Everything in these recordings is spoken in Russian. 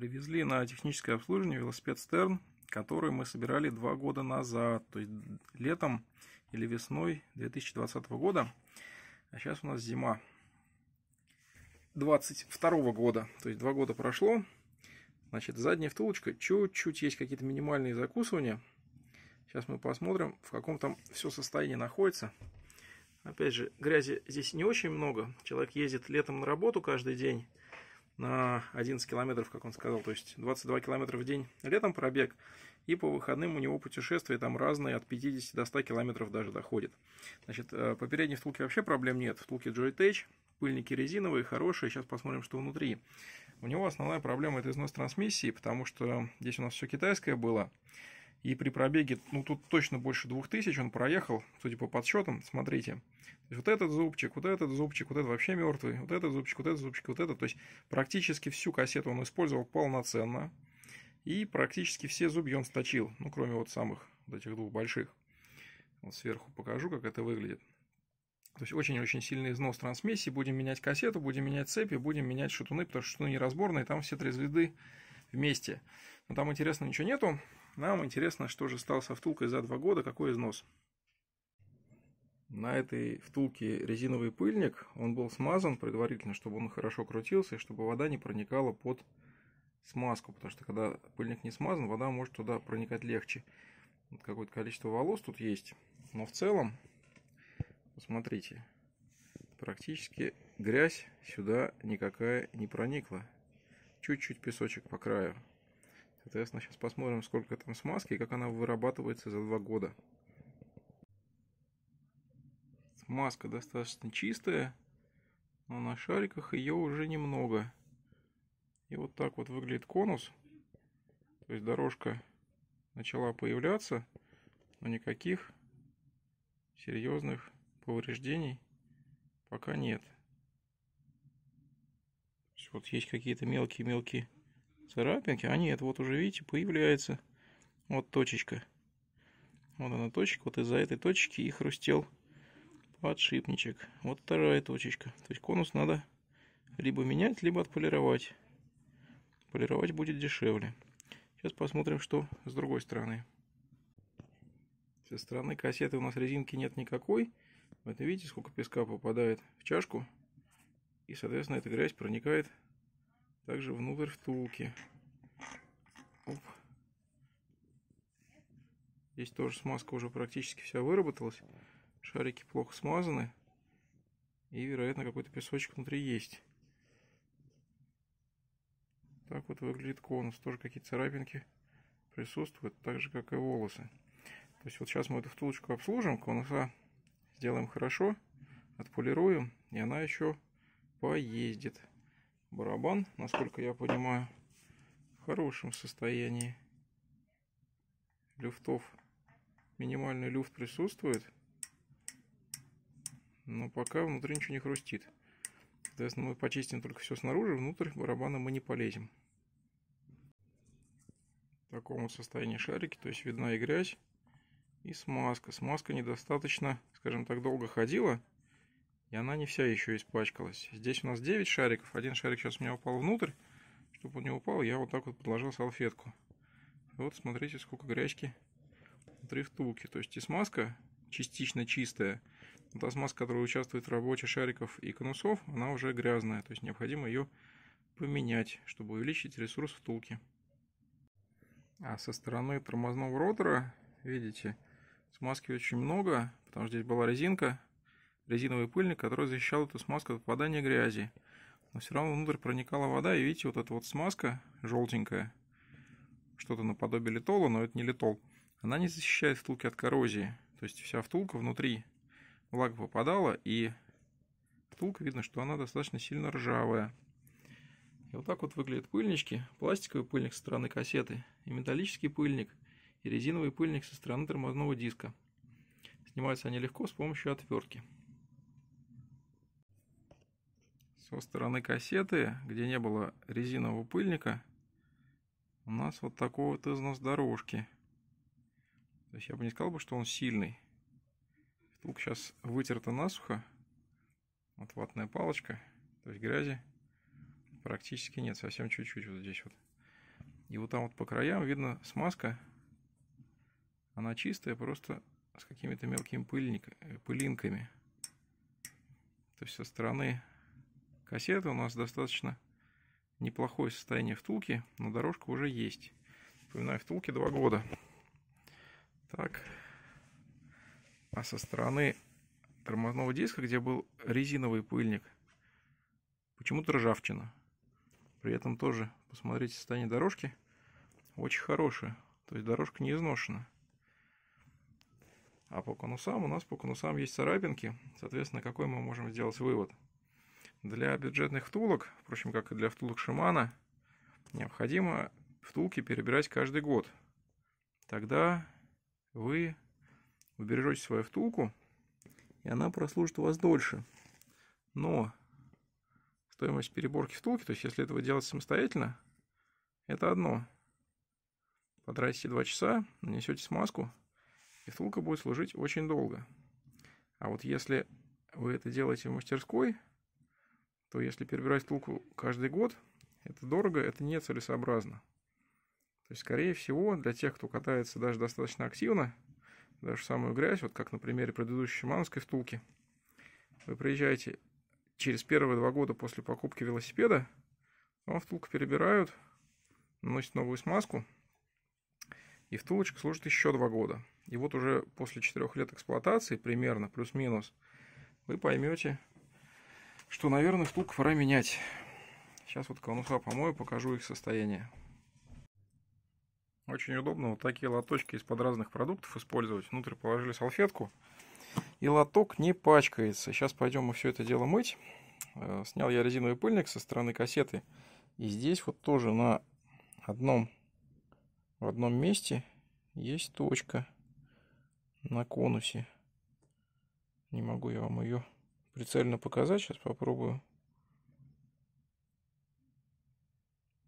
привезли на техническое обслуживание велосипед Стерн, который мы собирали два года назад, то есть летом или весной 2020 года. А сейчас у нас зима 22 года, то есть два года прошло. Значит, задняя втулочка, чуть-чуть есть какие-то минимальные закусывания. Сейчас мы посмотрим, в каком там все состоянии находится. Опять же, грязи здесь не очень много. Человек ездит летом на работу каждый день на 11 километров, как он сказал, то есть 22 километра в день летом пробег, и по выходным у него путешествия там разные, от 50 до 100 километров даже доходит. Значит, э, по передней втулке вообще проблем нет, втулки Joytech, пыльники резиновые, хорошие, сейчас посмотрим, что внутри. У него основная проблема это износ трансмиссии, потому что здесь у нас все китайское было, и при пробеге, ну тут точно больше 2000 он проехал, судя по подсчетам, смотрите. То есть вот этот зубчик, вот этот зубчик, вот этот вообще мертвый, вот этот зубчик, вот этот зубчик, вот этот. То есть практически всю кассету он использовал полноценно. И практически все зубья он сточил, ну кроме вот самых, вот этих двух больших. Вот сверху покажу, как это выглядит. То есть очень-очень сильный износ трансмиссии. Будем менять кассету, будем менять цепи, будем менять шатуны, потому что шатуны неразборные, там все три звезды вместе. Но там интересно ничего нету. Нам интересно, что же стало со втулкой за два года, какой износ. На этой втулке резиновый пыльник, он был смазан предварительно, чтобы он хорошо крутился и чтобы вода не проникала под смазку, потому что когда пыльник не смазан, вода может туда проникать легче. Вот какое-то количество волос тут есть, но в целом, посмотрите, практически грязь сюда никакая не проникла. Чуть-чуть песочек по краю. Соответственно, сейчас посмотрим, сколько там смазки и как она вырабатывается за два года. Смазка достаточно чистая, но на шариках ее уже немного. И вот так вот выглядит конус. То есть дорожка начала появляться, но никаких серьезных повреждений пока нет. вот есть какие-то мелкие-мелкие царапинки, а нет, вот уже видите, появляется вот точечка. Вот она точка, вот из-за этой точки и хрустел подшипничек. Вот вторая точечка. То есть конус надо либо менять, либо отполировать. Полировать будет дешевле. Сейчас посмотрим, что с другой стороны. Со стороны кассеты у нас резинки нет никакой. Вот видите, сколько песка попадает в чашку. И, соответственно, эта грязь проникает также внутрь втулки. Оп. Здесь тоже смазка уже практически вся выработалась. Шарики плохо смазаны. И, вероятно, какой-то песочек внутри есть. Так вот выглядит конус. Тоже какие-то царапинки присутствуют, так же, как и волосы. То есть вот сейчас мы эту втулочку обслужим, конуса сделаем хорошо, отполируем, и она еще поездит барабан, насколько я понимаю, в хорошем состоянии. Люфтов, минимальный люфт присутствует, но пока внутри ничего не хрустит. Соответственно, мы почистим только все снаружи, внутрь барабана мы не полезем. В таком вот состоянии шарики, то есть видна и грязь, и смазка. Смазка недостаточно, скажем так, долго ходила, и она не вся еще испачкалась. Здесь у нас 9 шариков. Один шарик сейчас у меня упал внутрь. Чтобы он не упал, я вот так вот подложил салфетку. Вот смотрите, сколько грязьки внутри втулки. То есть и смазка частично чистая. Но та смазка, которая участвует в работе шариков и конусов, она уже грязная. То есть необходимо ее поменять, чтобы увеличить ресурс втулки. А со стороны тормозного ротора, видите, смазки очень много, потому что здесь была резинка резиновый пыльник, который защищал эту смазку от попадания грязи. Но все равно внутрь проникала вода, и видите, вот эта вот смазка желтенькая, что-то наподобие литола, но это не литол, она не защищает втулки от коррозии. То есть вся втулка внутри влага попадала, и втулка видно, что она достаточно сильно ржавая. И вот так вот выглядят пыльнички. Пластиковый пыльник со стороны кассеты, и металлический пыльник, и резиновый пыльник со стороны тормозного диска. Снимаются они легко с помощью отвертки. со стороны кассеты, где не было резинового пыльника, у нас вот такой вот износ дорожки. То есть я бы не сказал бы, что он сильный. Втулка сейчас вытерта насухо. Вот ватная палочка, то есть грязи практически нет, совсем чуть-чуть вот здесь вот. И вот там вот по краям видно смазка, она чистая, просто с какими-то мелкими пыльник, пылинками. То есть со стороны Кассета у нас достаточно неплохое состояние втулки, но дорожка уже есть. Напоминаю, втулки два года. Так. А со стороны тормозного диска, где был резиновый пыльник, почему-то ржавчина. При этом тоже, посмотрите, состояние дорожки очень хорошее. То есть дорожка не изношена. А по конусам у нас по конусам есть царапинки. Соответственно, какой мы можем сделать вывод – для бюджетных втулок, впрочем, как и для втулок Шимана, необходимо втулки перебирать каждый год. Тогда вы убережете свою втулку, и она прослужит у вас дольше. Но стоимость переборки втулки, то есть если этого делать самостоятельно, это одно. Потратите 2 часа, нанесете смазку, и втулка будет служить очень долго. А вот если вы это делаете в мастерской, то если перебирать тулку каждый год, это дорого, это нецелесообразно. То есть, скорее всего, для тех, кто катается даже достаточно активно, даже самую грязь, вот как на примере предыдущей мановской втулки, вы приезжаете через первые два года после покупки велосипеда, вам втулку перебирают, наносят новую смазку, и втулочка служит еще два года. И вот уже после четырех лет эксплуатации, примерно, плюс-минус, вы поймете, что, наверное, втулку пора менять. Сейчас вот конуса помою, покажу их состояние. Очень удобно вот такие лоточки из-под разных продуктов использовать. Внутрь положили салфетку, и лоток не пачкается. Сейчас пойдем мы все это дело мыть. Э, снял я резиновый пыльник со стороны кассеты. И здесь вот тоже на одном, в одном месте есть точка на конусе. Не могу я вам ее прицельно показать. Сейчас попробую.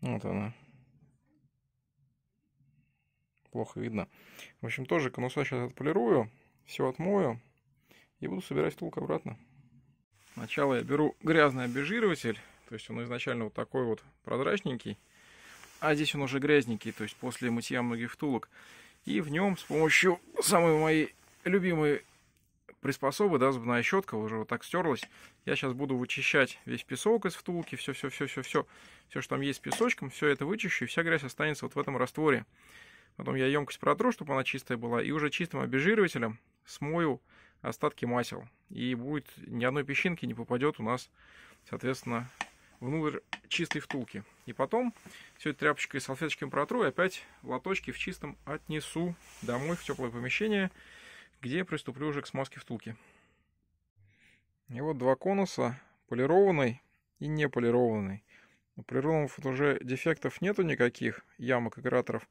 Вот она. Плохо видно. В общем, тоже конуса сейчас отполирую, все отмою и буду собирать втулку обратно. Сначала я беру грязный обезжириватель, то есть он изначально вот такой вот прозрачненький, а здесь он уже грязненький, то есть после мытья многих втулок. И в нем с помощью самой моей любимой приспособы, да, зубная щетка уже вот так стерлась. Я сейчас буду вычищать весь песок из втулки, все-все-все-все-все, все, что там есть с песочком, все это вычищу, и вся грязь останется вот в этом растворе. Потом я емкость протру, чтобы она чистая была, и уже чистым обезжиривателем смою остатки масел. И будет ни одной песчинки не попадет у нас, соответственно, внутрь чистой втулки. И потом все это тряпочкой и салфеточкой протру и опять лоточки в чистом отнесу домой в теплое помещение, где приступлю уже к смазке втулки. И вот два конуса, полированный и не полированный. У полированных уже дефектов нету никаких, ямок и кратеров,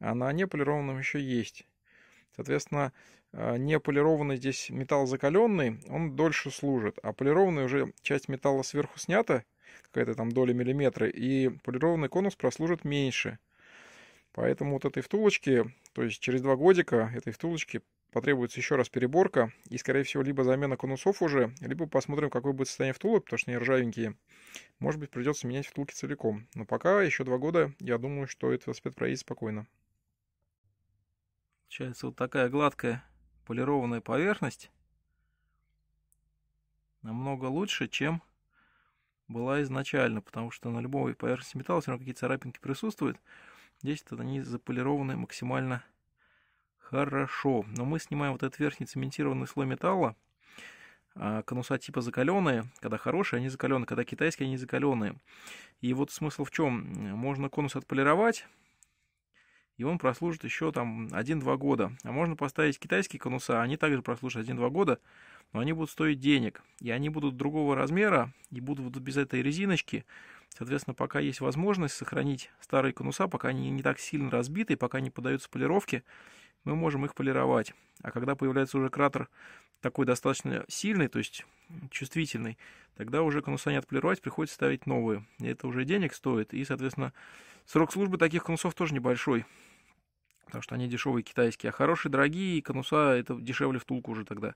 а на неполированном еще есть. Соответственно, э, неполированный здесь металл закаленный, он дольше служит, а полированный уже часть металла сверху снята, какая-то там доля миллиметра, и полированный конус прослужит меньше. Поэтому вот этой втулочки, то есть через два годика этой втулочки потребуется еще раз переборка и, скорее всего, либо замена конусов уже, либо посмотрим, какое будет состояние втулок, потому что они ржавенькие. Может быть, придется менять втулки целиком. Но пока еще два года, я думаю, что этот велосипед проедет спокойно. Получается вот такая гладкая полированная поверхность. Намного лучше, чем была изначально, потому что на любой поверхности металла все равно какие-то царапинки присутствуют. Здесь вот они заполированы максимально Хорошо, но мы снимаем вот этот верхний цементированный слой металла, а конуса типа закаленные, когда хорошие, они закаленные, когда китайские, они закаленные. И вот смысл в чем? Можно конус отполировать, и он прослужит еще там 1-2 года. А можно поставить китайские конуса, они также прослужат 1-2 года, но они будут стоить денег, и они будут другого размера, и будут без этой резиночки. Соответственно, пока есть возможность сохранить старые конуса, пока они не так сильно разбиты, пока не поддаются полировке, мы можем их полировать. А когда появляется уже кратер такой достаточно сильный, то есть чувствительный, тогда уже конуса не отполировать, приходится ставить новые. И это уже денег стоит, и, соответственно, срок службы таких конусов тоже небольшой, потому что они дешевые китайские, а хорошие, дорогие, и конуса это дешевле втулку уже тогда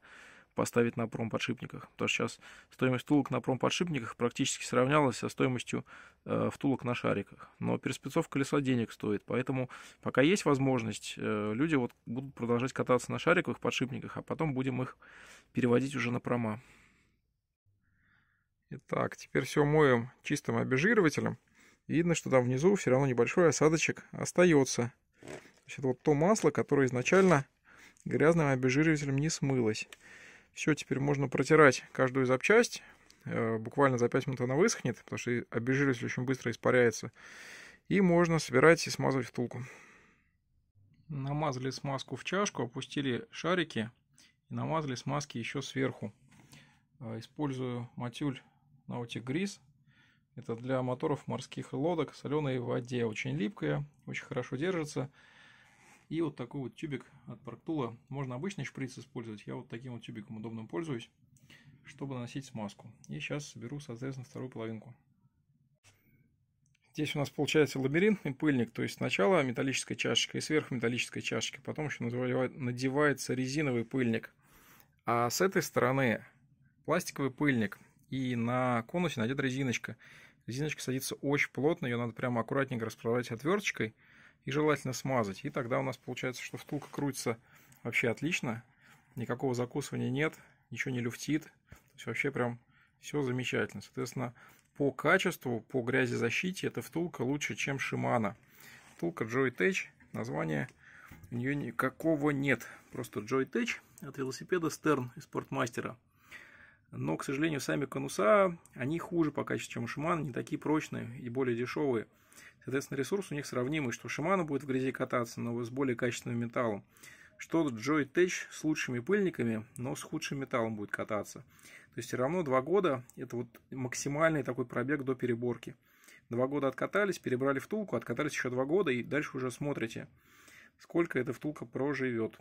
поставить на промподшипниках. Потому что сейчас стоимость втулок на промподшипниках практически сравнялась со стоимостью э, втулок на шариках. Но переспецовка колеса денег стоит. Поэтому пока есть возможность, э, люди вот будут продолжать кататься на шариковых подшипниках, а потом будем их переводить уже на прома. Итак, теперь все моем чистым обезжиривателем. Видно, что там внизу все равно небольшой осадочек остается. То есть это вот то масло, которое изначально грязным обезжиривателем не смылось. Все, теперь можно протирать каждую запчасть. Э, буквально за 5 минут она высохнет, потому что обезжиритель очень быстро испаряется. И можно собирать и смазывать втулку. Намазали смазку в чашку, опустили шарики и намазали смазки еще сверху. Э, использую матюль Nautic Grease. Это для моторов морских лодок в соленой воде. Очень липкая, очень хорошо держится. И вот такой вот тюбик от парктула Можно обычный шприц использовать, я вот таким вот тюбиком удобно пользуюсь, чтобы наносить смазку. И сейчас соберу соответственно вторую половинку. Здесь у нас получается лабиринтный пыльник, то есть сначала металлическая чашечка и сверху металлическая чашечка, потом еще надевается резиновый пыльник. А с этой стороны пластиковый пыльник, и на конусе надета резиночка. Резиночка садится очень плотно, ее надо прямо аккуратненько расправлять отверточкой – и желательно смазать. И тогда у нас получается, что втулка крутится вообще отлично, никакого закусывания нет, ничего не люфтит, то есть вообще прям все замечательно. Соответственно, по качеству, по грязезащите эта втулка лучше, чем шимана Втулка Joytech, название у нее никакого нет, просто Joytech от велосипеда Stern из Спортмастера. Но, к сожалению, сами конуса, они хуже по качеству, чем у Shimano, не такие прочные и более дешевые. Соответственно, ресурс у них сравнимый, что Шимана будет в грязи кататься, но с более качественным металлом. Что Джой Тэч с лучшими пыльниками, но с худшим металлом будет кататься. То есть все равно два года это вот максимальный такой пробег до переборки. Два года откатались, перебрали втулку, откатались еще два года и дальше уже смотрите, сколько эта втулка проживет.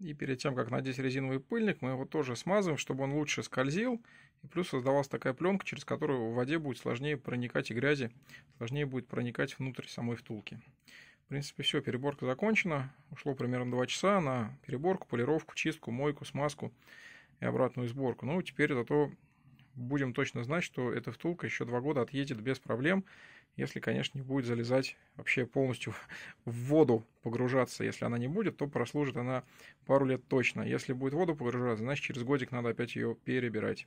И перед тем, как надеть резиновый пыльник, мы его тоже смазываем, чтобы он лучше скользил и плюс создавалась такая пленка, через которую в воде будет сложнее проникать и грязи, сложнее будет проникать внутрь самой втулки. В принципе, все, переборка закончена. Ушло примерно 2 часа на переборку, полировку, чистку, мойку, смазку и обратную сборку. Ну, теперь зато будем точно знать, что эта втулка еще два года отъедет без проблем, если, конечно, не будет залезать вообще полностью в воду погружаться. Если она не будет, то прослужит она пару лет точно. Если будет в воду погружаться, значит, через годик надо опять ее перебирать.